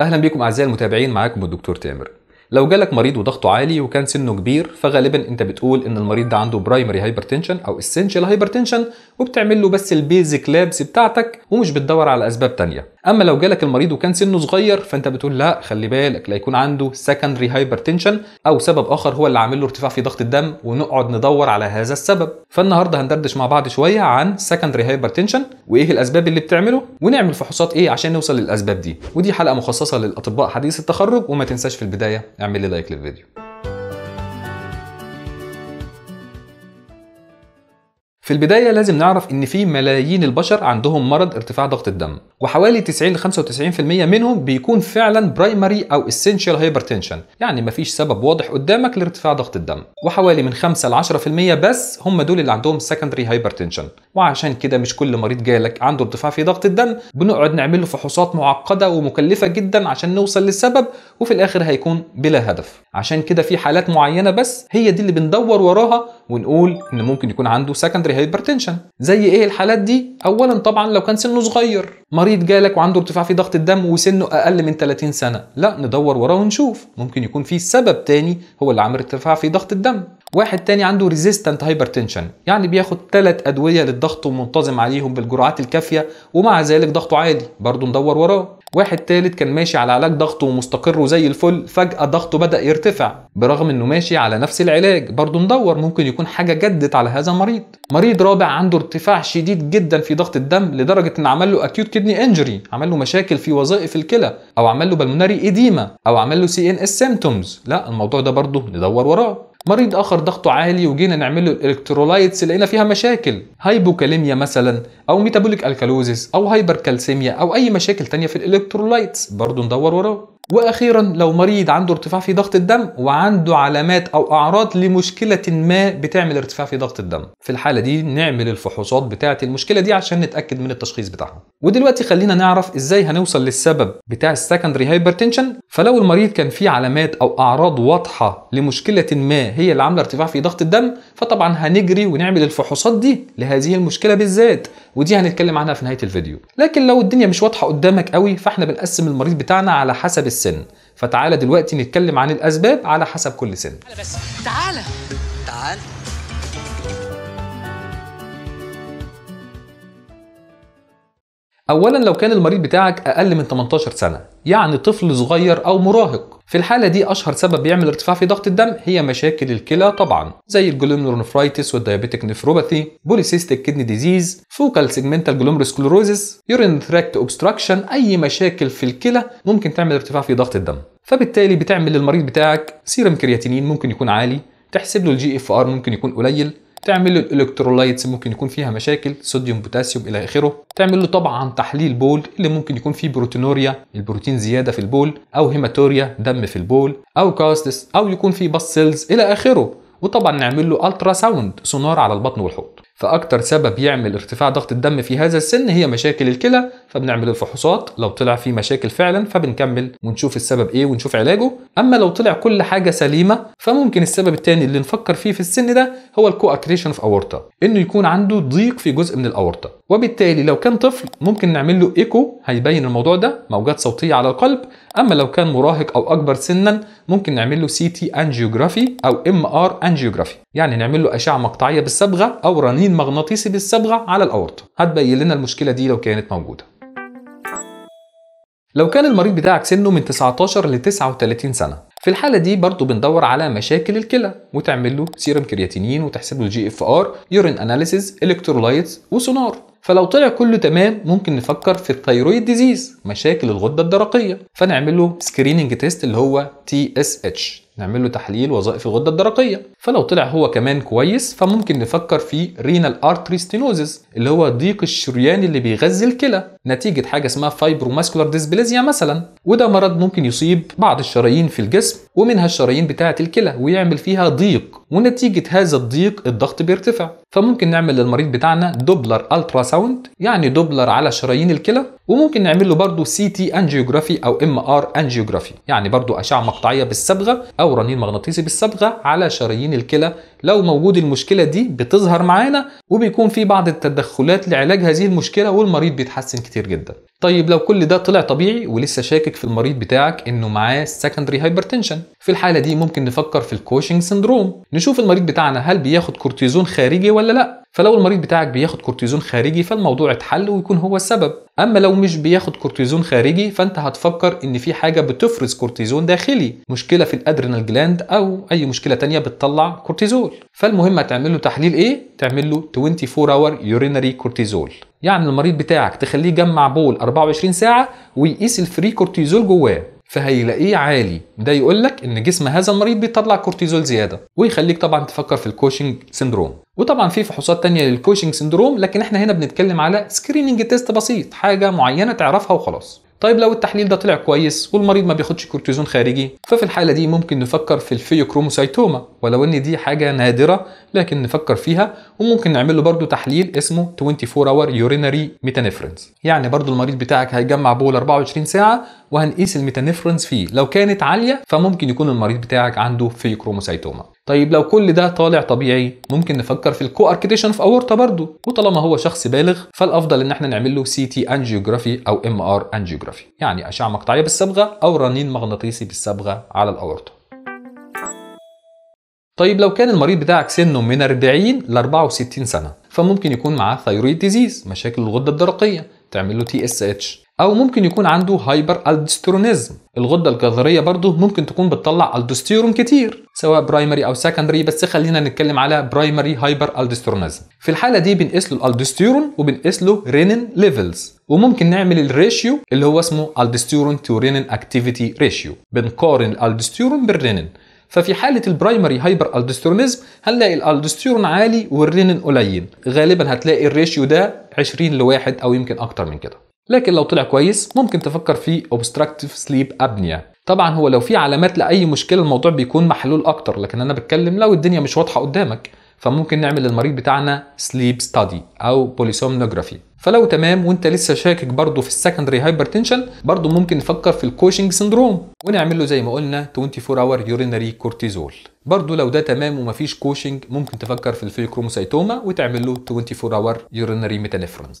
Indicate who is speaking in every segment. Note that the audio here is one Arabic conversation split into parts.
Speaker 1: اهلا بيكم اعزائي المتابعين معاكم الدكتور تامر لو جالك مريض وضغطه عالي وكان سنه كبير فغالبا انت بتقول ان المريض ده عنده برايمري هايبرتنشن او اسينشال هايبرتنشن وبتعمل له بس البيزك لابس بتاعتك ومش بتدور على اسباب تانية اما لو جالك المريض وكان سنه صغير فانت بتقول لا خلي بالك لا يكون عنده سكندري هايبرتنشن او سبب اخر هو اللي عامل له ارتفاع في ضغط الدم ونقعد ندور على هذا السبب فالنهارده هندردش مع بعض شويه عن سكندري هايبرتنشن وايه الاسباب اللي بتعمله ونعمل فحوصات ايه عشان نوصل للاسباب دي ودي حلقه مخصصه للاطباء حديث التخرج وما تنساش في البدايه اعمل لي لايك للفيديو في البداية لازم نعرف إن في ملايين البشر عندهم مرض ارتفاع ضغط الدم، وحوالي 90 ل 95% منهم بيكون فعلا برايمري أو اسينشال هايبرتنشن، يعني مفيش سبب واضح قدامك لارتفاع ضغط الدم، وحوالي من 5 ل 10% بس هم دول اللي عندهم سكندري هايبرتنشن، وعشان كده مش كل مريض جالك عنده ارتفاع في ضغط الدم بنقعد نعمل له فحوصات معقدة ومكلفة جدا عشان نوصل للسبب وفي الآخر هيكون بلا هدف، عشان كده في حالات معينة بس هي دي اللي بندور وراها ونقول إن ممكن يكون عنده سكندري الهايبرتنشن زي ايه الحالات دي اولا طبعا لو كان سنه صغير مريض جالك وعنده ارتفاع في ضغط الدم وسنه اقل من 30 سنه لا ندور وراه ونشوف ممكن يكون في سبب تاني هو اللي عامل ارتفاع في ضغط الدم واحد تاني عنده ريزيستنت هايبرتنشن يعني بياخد ثلاث ادويه للضغط ومنتظم عليهم بالجرعات الكافيه ومع ذلك ضغطه عالي برضه ندور وراه واحد تالت كان ماشي على علاج ضغطه ومستقر وزي الفل فجأة ضغطه بدأ يرتفع برغم انه ماشي على نفس العلاج برضه ندور ممكن يكون حاجة جدت على هذا المريض مريض رابع عنده ارتفاع شديد جدا في ضغط الدم لدرجة ان عمل له اكيوت كيدني انجري عمل له مشاكل في وظائف الكلى او عمل له بلموناري ايديما او عمل له سي ان اس سيمتومز لا الموضوع ده برضه ندور وراه مريض اخر ضغطه عالي وجينا نعمل له الالكترولايتس لقينا فيها مشاكل هايبوكاليميا مثلا او ميتابوليك الكالوزيس او هايبركالسيميا او اي مشاكل تانية في الالكترولايتس برضه ندور وراه واخيرا لو مريض عنده ارتفاع في ضغط الدم وعنده علامات او اعراض لمشكله ما بتعمل ارتفاع في ضغط الدم في الحاله دي نعمل الفحوصات بتاعه المشكله دي عشان نتاكد من التشخيص بتاعها ودلوقتي خلينا نعرف ازاي هنوصل للسبب بتاع السكندري هايبرتنشن فلو المريض كان فيه علامات او اعراض واضحه لمشكله ما هي اللي عامله ارتفاع في ضغط الدم فطبعا هنجري ونعمل الفحوصات دي لهذه المشكله بالذات ودي هنتكلم عنها في نهايه الفيديو لكن لو الدنيا مش واضحه قدامك قوي فاحنا بنقسم المريض بتاعنا على حسب السن فتعالى دلوقتي نتكلم عن الاسباب على حسب كل سن تعالى بس تعالى تعالى اولا لو كان المريض بتاعك اقل من 18 سنه يعني طفل صغير او مراهق في الحاله دي اشهر سبب بيعمل ارتفاع في ضغط الدم هي مشاكل الكلى طبعا زي الجلومرولونفرايتس والديابيتك نفروباثي بوليسيستيك كيدني ديزيز فوكال سيجمنتال جلوميروسكلوروزيس يورين تراكت اوبستراكشن اي مشاكل في الكلى ممكن تعمل ارتفاع في ضغط الدم فبالتالي بتعمل للمريض بتاعك سيرم كرياتينين ممكن يكون عالي تحسب له الجي اف ار ممكن يكون قليل تعمل له الالكترولايتس ممكن يكون فيها مشاكل صوديوم بوتاسيوم الى اخره تعمل له طبعا تحليل بول اللي ممكن يكون فيه بروتينوريا البروتين زياده في البول او هيماتوريا دم في البول او كاستس او يكون فيه باس سيلز الى اخره وطبعا نعمل له الترا ساوند سونار على البطن والحوض فاكتر سبب يعمل ارتفاع ضغط الدم في هذا السن هي مشاكل الكلى فبنعمل الفحوصات لو طلع في مشاكل فعلا فبنكمل ونشوف السبب ايه ونشوف علاجه اما لو طلع كل حاجه سليمه فممكن السبب الثاني اللي نفكر فيه في السن ده هو اكريشن في اورطه انه يكون عنده ضيق في جزء من الاورطه وبالتالي لو كان طفل ممكن نعمل له ايكو هيبين الموضوع ده موجات صوتيه على القلب اما لو كان مراهق او اكبر سنا ممكن نعمل له سي تي انجيوغرافي او ام ار انجيوغرافي يعني نعمل له اشعه مقطعيه بالصبغه او رنين مغناطيسي بالصبغه على الاورطه هتبين لنا المشكله دي لو كانت موجوده لو كان المريض بتاعك سنه من 19 ل 39 سنه في الحالة دي برضه بندور على مشاكل الكلى وتعمل له سيرم كرياتينين وتحسب له جي اف ار يورين اناليسيز الكترولايتس وسونار فلو طلع كله تمام ممكن نفكر في الثيرويد ديزيز مشاكل الغدة الدرقية فنعمل له سكريننج تيست اللي هو تي اس اتش نعمل له تحليل وظائف الغدة الدرقية فلو طلع هو كمان كويس فممكن نفكر في رينال ارتري ستينوزيس اللي هو ضيق الشريان اللي بيغذي الكلى نتيجه حاجه اسمها فايبروماسكولار ديسبليزيا مثلا وده مرض ممكن يصيب بعض الشرايين في الجسم ومنها الشرايين بتاعه الكلى ويعمل فيها ضيق ونتيجه هذا الضيق الضغط بيرتفع فممكن نعمل للمريض بتاعنا دوبلر الترا ساوند يعني دوبلر على شرايين الكلى وممكن نعمل له برضه سي تي انجيوجرافي او ام ار انجيوجرافي يعني برضه اشعه مقطعيه بالصبغه او رنين مغناطيسي بالصبغه على شرايين الكلى لو موجود المشكله دي بتظهر معانا وبيكون في بعض التدخلات لعلاج هذه المشكله والمريض بيتحسن كتير جدا طيب لو كل ده طلع طبيعي ولسه شاكك في المريض بتاعك انه معاه سكندري هايبرتنشن في الحاله دي ممكن نفكر في الكوشنج سندروم نشوف المريض بتاعنا هل بياخد كورتيزون خارجي ولا لا فلو المريض بتاعك بياخد كورتيزون خارجي فالموضوع اتحل ويكون هو السبب اما لو مش بياخد كورتيزون خارجي فانت هتفكر ان في حاجه بتفرز كورتيزون داخلي مشكله في الادرينال جلاند او اي مشكله تانية بتطلع كورتيزون كورتيزول فالمهم هتعمل له تحليل ايه تعمل له 24 اور يورينري كورتيزول يعني المريض بتاعك تخليه يجمع بول 24 ساعه ويقيس الفري كورتيزول جواه فهيلاقيه عالي ده يقول لك ان جسم هذا المريض بيطلع كورتيزول زياده ويخليك طبعا تفكر في الكوشنج سندروم وطبعا في فحوصات تانية للكوشنج سندروم لكن احنا هنا بنتكلم على سكريننج تيست بسيط حاجه معينه تعرفها وخلاص طيب لو التحليل ده طلع كويس والمريض ما بياخدش كورتيزون خارجي ففي الحاله دي ممكن نفكر في الفيوكروموسايتوما ولو ان دي حاجه نادره لكن نفكر فيها وممكن نعمل له برضه تحليل اسمه 24 اور يورينري ميتانيفرنس يعني برضه المريض بتاعك هيجمع بول 24 ساعه وهنقيس الميتانيفرنس فيه لو كانت عاليه فممكن يكون المريض بتاعك عنده فيوكروموسايتوما طيب لو كل ده طالع طبيعي ممكن نفكر في الكو اركيتيشن في اورتا برضه وطالما هو شخص بالغ فالافضل ان احنا نعمل له سي تي انجيوجرافي او ام ار انجيوجرافي يعني اشعه مقطعيه بالصبغه او رنين مغناطيسي بالصبغه على الاورطه طيب لو كان المريض بتاعك سنه من 40 ل 64 سنه فممكن يكون معاه ثايرويد ديزيز مشاكل الغده الدرقيه تعمل له تي اس اتش او ممكن يكون عنده هايبر الدسترونيزم الغده الجذريه برضه ممكن تكون بتطلع الدستيرون كتير سواء برايمري او سكندري بس خلينا نتكلم على برايمري هايبر الدسترونيزم في الحاله دي بنقيس له الدستيرون وبنقيس له رينين ليفلز وممكن نعمل الريشيو اللي هو اسمه الدستيرون تو رينين اكتيفيتي ريشيو بنقارن الدستيرون بالرينين ففي حالة البرايمري هايبر الدسترونيزم هنلاقي الالدستيرون عالي والرينين قليل غالبا هتلاقي الريشيو ده 20 لواحد او يمكن اكتر من كده لكن لو طلع كويس ممكن تفكر في obstructive sleep apnea طبعا هو لو في علامات لاي مشكله الموضوع بيكون محلول اكتر لكن انا بتكلم لو الدنيا مش واضحه قدامك فممكن نعمل للمريض بتاعنا سليب ستادي او بوليسومنوجرافي فلو تمام وانت لسه شاكك برضه في السكندري هايبرتنشن برضه ممكن نفكر في الكوشنج سندروم ونعمل له زي ما قلنا 24 اور يورينري كورتيزول برضه لو ده تمام ومفيش كوشنج ممكن تفكر في الفيكروموسايتوما وتعمل له 24 اور يورينري ميتانفرونز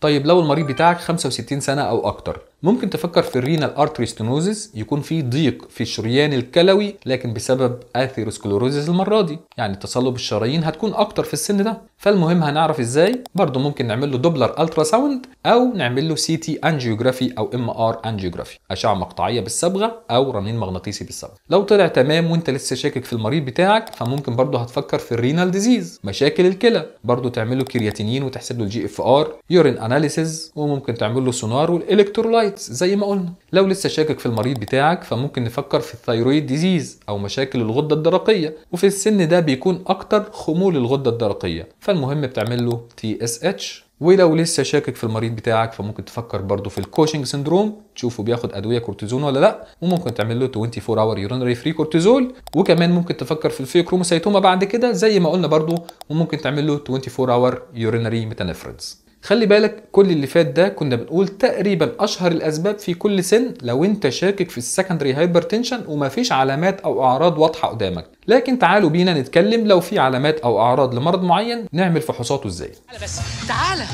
Speaker 1: طيب لو المريض بتاعك 65 سنة أو أكتر ممكن تفكر في الرينال ارتري ستينوزيس يكون في ضيق في الشريان الكلوي لكن بسبب اثيروسكلوروزيس المره دي يعني تصلب الشرايين هتكون اكتر في السن ده فالمهم هنعرف ازاي برضه ممكن نعمل له دوبلر الترا ساوند او نعمل له سي تي انجيوجرافي او ام ار انجيوجرافي اشعه مقطعيه بالصبغه او رنين مغناطيسي بالصبغه لو طلع تمام وانت لسه شاكك في المريض بتاعك فممكن برضه هتفكر في الرينال ديزيز مشاكل الكلى برضه تعمل له كرياتينين وتحسب له الجي اف ار يورين اناليسيز وممكن تعمل له سونار والالكترولايت الثايرويدز زي ما قلنا لو لسه شاكك في المريض بتاعك فممكن نفكر في الثايرويد ديزيز او مشاكل الغده الدرقيه وفي السن ده بيكون اكتر خمول الغده الدرقيه فالمهم بتعمل له تي اس اتش ولو لسه شاكك في المريض بتاعك فممكن تفكر برضه في الكوشنج سندروم تشوفه بياخد ادويه كورتيزون ولا لا وممكن تعمل له 24 اور يورينري فري كورتيزول وكمان ممكن تفكر في الفيكروموسيتوما بعد كده زي ما قلنا برضه وممكن تعمل له 24 اور يورينري ميتانفريدز خلي بالك كل اللي فات ده كنا بنقول تقريبا اشهر الاسباب في كل سن لو انت شاكك في السكندري هايبرتنشن ومفيش علامات او اعراض واضحه قدامك لكن تعالوا بينا نتكلم لو في علامات او اعراض لمرض معين نعمل فحوصاته ازاي بس تعالى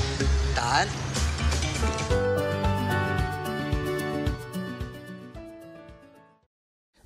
Speaker 1: تعال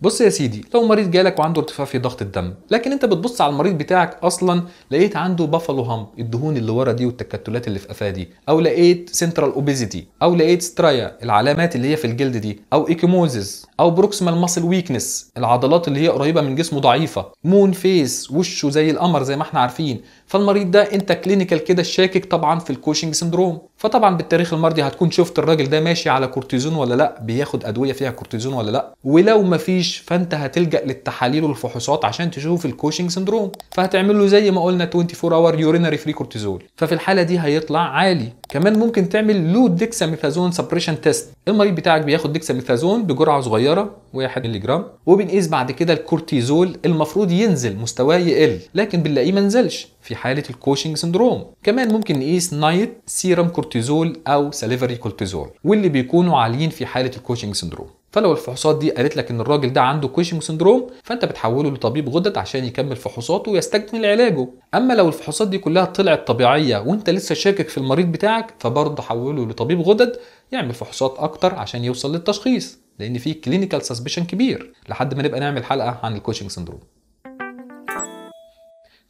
Speaker 1: بص يا سيدي لو مريض جالك وعنده ارتفاع في ضغط الدم لكن انت بتبص على المريض بتاعك اصلا لقيت عنده بافلو هامب الدهون اللي ورا دي والتكتلات اللي في قفاه دي او لقيت سنترال اوبيزيتي او لقيت سترايا العلامات اللي هي في الجلد دي او ايكيموزيس او بروكسيمال ماسل ويكنس العضلات اللي هي قريبه من جسمه ضعيفه مون فيس وشه زي القمر زي ما احنا عارفين فالمريض ده انت كلينيكال كده شاكك طبعا في الكوشنج سندروم فطبعا بالتاريخ المرضي هتكون شفت الراجل ده ماشي على كورتيزون ولا لا بياخد ادويه فيها كورتيزون ولا لا ولو مفيش فانت هتلجا للتحاليل والفحوصات عشان تشوف الكوشنج سندروم فهتعمل له زي ما قلنا 24 اور يورينري فري كورتيزول ففي الحاله دي هيطلع عالي كمان ممكن تعمل لو ديكساميثازون سبريشن تيست المريض بتاعك بياخد ديكساميثازون بجرعه صغيره 1 مللي جرام وبنقيس بعد كده الكورتيزول المفروض ينزل مستواه يقل لكن بنلاقيه ما نزلش في حالة الكوشنج سندروم كمان ممكن نقيس نايت سيرم كورتيزول أو سليفري كورتيزول واللي بيكونوا عاليين في حالة الكوشنج سندروم فلو الفحوصات دي قالت لك ان الراجل ده عنده كوشنج سندروم فانت بتحوله لطبيب غدد عشان يكمل فحوصاته ويستكمل علاجه اما لو الفحوصات دي كلها طلعت طبيعيه وانت لسه شاكك في المريض بتاعك فبرضه حوله لطبيب غدد يعمل فحوصات اكتر عشان يوصل للتشخيص لان في كلينيكال سسبشن كبير لحد ما نبقى نعمل حلقه عن الكوشنج سندروم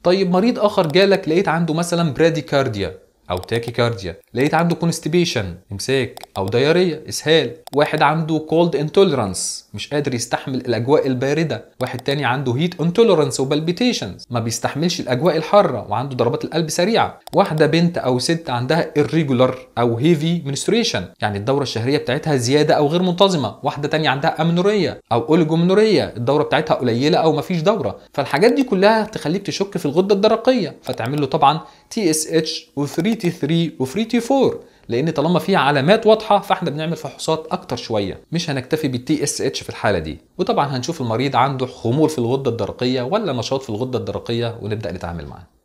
Speaker 1: طيب مريض اخر جالك لقيت عنده مثلا براديكارديا او تاكيكارديا لقيت عنده كونستيبيشن امساك او دياريه اسهال واحد عنده كولد انتولرانس مش قادر يستحمل الاجواء البارده واحد تاني عنده هيت انتولرانس وبالبيتيشنز ما بيستحملش الاجواء الحاره وعنده ضربات القلب سريعه واحده بنت او ست عندها irregular او هيفي منستريشن يعني الدوره الشهريه بتاعتها زياده او غير منتظمه واحده تانية عندها امنوريه او اوليجومنوريه الدوره بتاعتها قليله او مفيش دوره فالحاجات دي كلها تخليك تشك في الغده الدرقيه فتعمل له طبعا تي اس اتش و3 تي 3 و3 تي 4 لان طالما في علامات واضحه فاحنا بنعمل فحوصات اكتر شويه مش هنكتفي بالتي اس اتش في الحاله دي وطبعا هنشوف المريض عنده خمول في الغده الدرقيه ولا نشاط في الغده الدرقيه ونبدا نتعامل معاه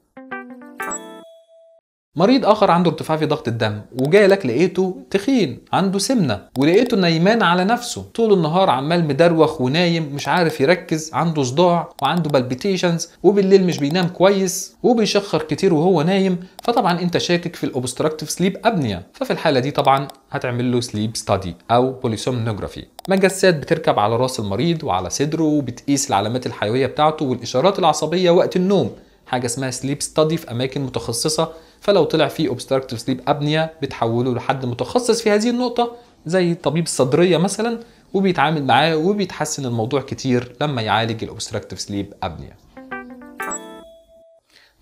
Speaker 1: مريض اخر عنده ارتفاع في ضغط الدم وجاي لك لقيته تخين عنده سمنه ولقيته نايمان على نفسه طول النهار عمال مدروخ ونايم مش عارف يركز عنده صداع وعنده بالبيتيشنز وبالليل مش بينام كويس وبيشخر كتير وهو نايم فطبعا انت شاكك في الاوبستراكتيف سليب ابنيا ففي الحاله دي طبعا هتعمل له سليب ستادي او بوليسومنوجرافي مجسات بتركب على راس المريض وعلى صدره وبتقيس العلامات الحيويه بتاعته والاشارات العصبيه وقت النوم حاجه اسمها سليب ستادي في اماكن متخصصه فلو طلع فيه اوبستراكتيف سليب ابنيه بتحوله لحد متخصص في هذه النقطه زي طبيب الصدريه مثلا وبيتعامل معاه وبيتحسن الموضوع كتير لما يعالج الاوبستراكتيف سليب ابنيه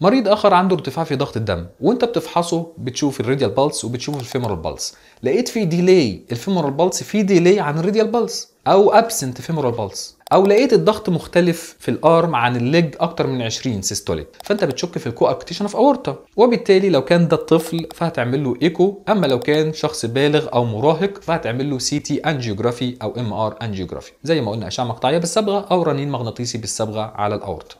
Speaker 1: مريض اخر عنده ارتفاع في ضغط الدم وانت بتفحصه بتشوف الراديال بالس وبتشوف الفيمورال بالس لقيت في ديلي الفيمورال بالس في ديلي عن الراديال بالس او ابسنت فيمورال بالس او لقيت الضغط مختلف في الارم عن الليج اكتر من 20 سيستوليك فانت بتشك في الكو اكتيشن اوف اورتا وبالتالي لو كان ده الطفل فهتعمل له ايكو اما لو كان شخص بالغ او مراهق فهتعمل له سي تي انجيوجرافي او ام ار انجيوجرافي زي ما قلنا اشعه مقطعيه بالصبغه او رنين مغناطيسي بالصبغه على الاورطه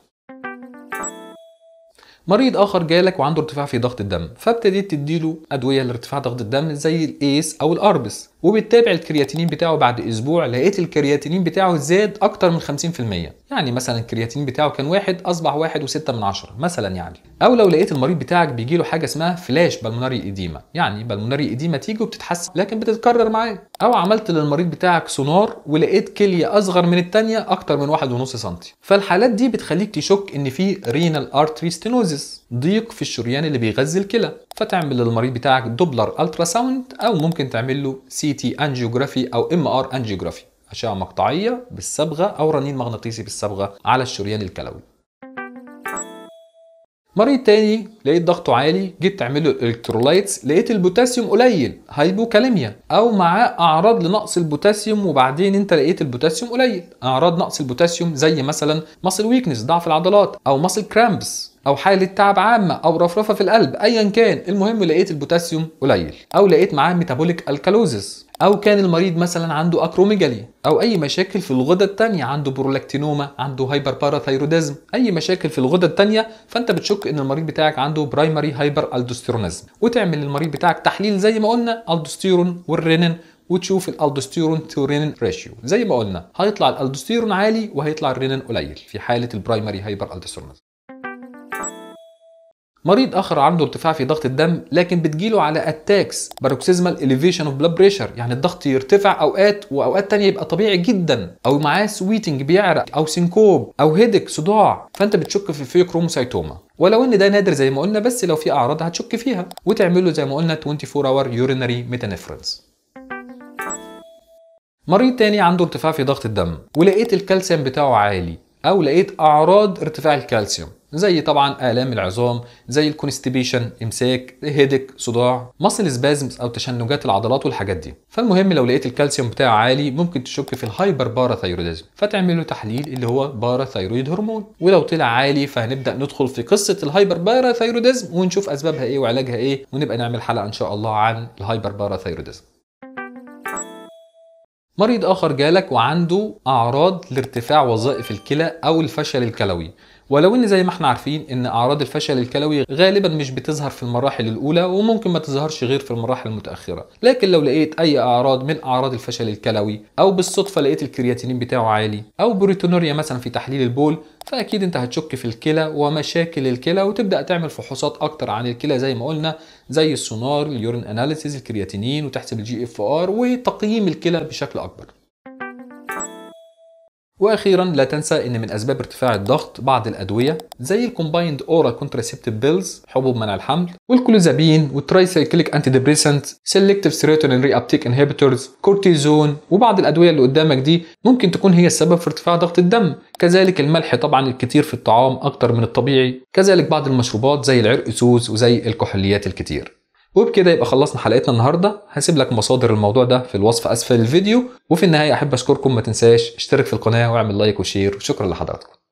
Speaker 1: مريض اخر جالك وعنده ارتفاع في ضغط الدم فابتديت تديله ادويه لارتفاع ضغط الدم زي الايس او الاربس وبتتابع الكرياتينين بتاعه بعد اسبوع لقيت الكرياتينين بتاعه زاد اكتر من 50% يعني مثلا الكرياتينين بتاعه كان واحد اصبح واحد وستة من عشرة مثلا يعني او لو لقيت المريض بتاعك بيجي له حاجه اسمها فلاش بالموناري ايديما يعني بالموناري ايديما تيجي وبتتحسن لكن بتتكرر معاه او عملت للمريض بتاعك سونار ولقيت كليه اصغر من الثانيه اكتر من 1.5 سم فالحالات دي بتخليك تشك ان في رينال ارتري ستينوزيس ضيق في الشريان اللي بيغذي الكلى فتعمل للمريض بتاعك دوبلر الترا ساوند او ممكن تعمل له سي تي انجيوجرافي او ام ار انجيوجرافي اشعه مقطعيه بالصبغه او رنين مغناطيسي بالصبغه على الشريان الكلوي مريض تاني لقيت ضغطه عالي جيت تعمل له الكترولايتس لقيت البوتاسيوم قليل هايبوكاليميا او معاه اعراض لنقص البوتاسيوم وبعدين انت لقيت البوتاسيوم قليل اعراض نقص البوتاسيوم زي مثلا ماسل ويكنس ضعف العضلات او ماسل كرامبس او حاله تعب عامه او رفرفه في القلب ايا كان المهم لقيت البوتاسيوم قليل او لقيت معاه ميتابوليك الكالوزيس او كان المريض مثلا عنده اكروميجالي او اي مشاكل في الغدد الثانيه عنده برولاكتينوما عنده هايبر باراثايروديزم اي مشاكل في الغدد الثانيه فانت بتشك ان المريض بتاعك عنده برايمري هايبر الدوستيرونيزم وتعمل للمريض بتاعك تحليل زي ما قلنا الدوستيرون والرينين وتشوف الالدوستيرون تورينين ريشيو زي ما قلنا هيطلع الالدوستيرون عالي وهيطلع الرينين قليل في حاله البرايمري هايبر الدوستيرونيزم مريض اخر عنده ارتفاع في ضغط الدم لكن بتجيله على اتاكس باروكسيزمال اليفيشن اوف بلاد بريشر يعني الضغط يرتفع اوقات واوقات تانية يبقى طبيعي جدا او معاه سويتنج بيعرق او سنكوب او هيدك صداع فانت بتشك في الفيوكروموسايتوما ولو ان ده نادر زي ما قلنا بس لو في اعراض هتشك فيها وتعمله زي ما قلنا 24 اور يورينري ميتانفرنس مريض تاني عنده ارتفاع في ضغط الدم ولقيت الكالسيوم بتاعه عالي او لقيت اعراض ارتفاع الكالسيوم زي طبعا الام العظام زي الكونستيبيشن امساك هيدك صداع ماسل سبازمز او تشنجات العضلات والحاجات دي فالمهم لو لقيت الكالسيوم بتاعه عالي ممكن تشك في الهايبر باراثايرويدزم فتعمل له تحليل اللي هو باراثايرويد هرمون ولو طلع عالي فهنبدا ندخل في قصه الهايبر باراثايرويدزم ونشوف اسبابها ايه وعلاجها ايه ونبقى نعمل حلقه ان شاء الله عن الهايبر باراثايرويدزم مريض آخر جالك وعنده أعراض لارتفاع وظائف الكلى أو الفشل الكلوي ولو ان زي ما احنا عارفين ان اعراض الفشل الكلوي غالبا مش بتظهر في المراحل الاولى وممكن ما تظهرش غير في المراحل المتاخره لكن لو لقيت اي اعراض من اعراض الفشل الكلوي او بالصدفه لقيت الكرياتينين بتاعه عالي او بروتينوريا مثلا في تحليل البول فاكيد انت هتشك في الكلى ومشاكل الكلى وتبدا تعمل فحوصات اكتر عن الكلى زي ما قلنا زي السونار اليورين اناليسيز الكرياتينين وتحسب الجي اف ار وتقييم الكلى بشكل اكبر واخيرا لا تنسى ان من اسباب ارتفاع الضغط بعض الادويه زي الكومبايند اورا كونتراسبتيف بيلز حبوب منع الحمل والكلوزابين والترايسايكليك انتي ديبريسنت سيلكتيف سيروتونين ري ابتيك انهبيتورز كورتيزون وبعض الادويه اللي قدامك دي ممكن تكون هي السبب في ارتفاع ضغط الدم كذلك الملح طبعا الكتير في الطعام اكتر من الطبيعي كذلك بعض المشروبات زي العرق سوز وزي الكحوليات الكتير وبكده يبقى خلصنا حلقتنا النهارده هسيب لك مصادر الموضوع ده في الوصف اسفل الفيديو وفي النهايه احب اشكركم ما تنساش اشترك في القناه واعمل لايك وشير وشكرا لحضراتكم